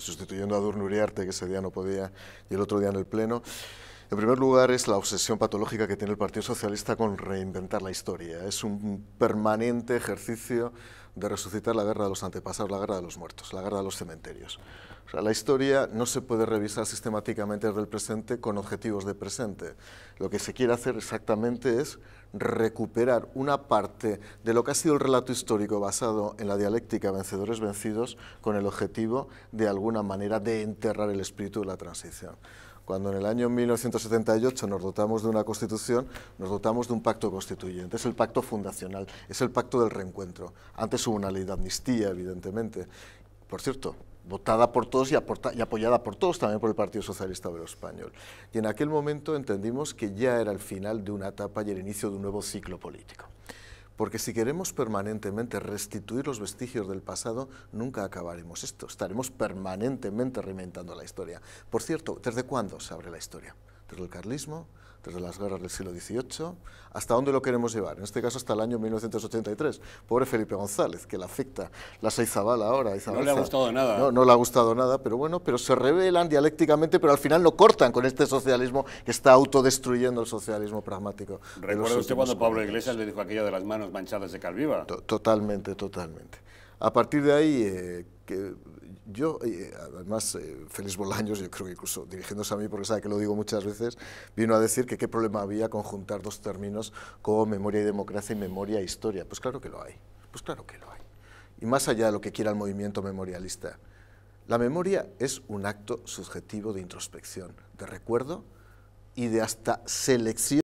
sustituyendo a Durno Uriarte, que ese día no podía, y el otro día en el Pleno. En primer lugar, es la obsesión patológica que tiene el Partido Socialista con reinventar la historia. Es un permanente ejercicio de resucitar la guerra de los antepasados, la guerra de los muertos, la guerra de los cementerios. sea, la historia no se puede revisar sistemáticamente desde el presente con objetivos de presente. Lo que se quiere hacer exactamente es recuperar una parte de lo que ha sido el relato histórico basado en la dialéctica vencedores vencidos con el objetivo de alguna manera de enterrar el espíritu de la transición. Cuando en el año 1978 nos dotamos de una constitución, nos dotamos de un pacto constituyente. Es el pacto fundacional, es el pacto del reencuentro. Antes hubo una ley de amnistía, evidentemente. Por cierto, votada por todos y, apoyada por todos, también por el Partido Socialista Obrero Español. Y en aquel momento entendimos que ya era el final de una etapa y el inicio de un nuevo ciclo político. Porque si queremos permanentemente restituir los vestigios del pasado, nunca acabaremos esto. Estaremos permanentemente reinventando la historia. Por cierto, ¿desde cuándo se abre la historia? desde el carlismo, desde las guerras del siglo XVIII, hasta dónde lo queremos llevar, en este caso hasta el año 1983. Pobre Felipe González, que le afecta la Seizabala ahora. No le ha gustado nada. No, le ha gustado nada, pero bueno, pero se revelan dialécticamente, pero al final no cortan con este socialismo que está autodestruyendo el socialismo pragmático. ¿Recuerda usted cuando Pablo Iglesias le dijo aquello de las manos manchadas de Calviva? Totalmente, totalmente. A partir de ahí... Eh, que yo, eh, además, eh, Félix Bolaños, yo creo que incluso dirigiéndose a mí, porque sabe que lo digo muchas veces, vino a decir que qué problema había con juntar dos términos como memoria y democracia y memoria e historia. Pues claro que lo hay, pues claro que lo hay. Y más allá de lo que quiera el movimiento memorialista, la memoria es un acto subjetivo de introspección, de recuerdo y de hasta selección.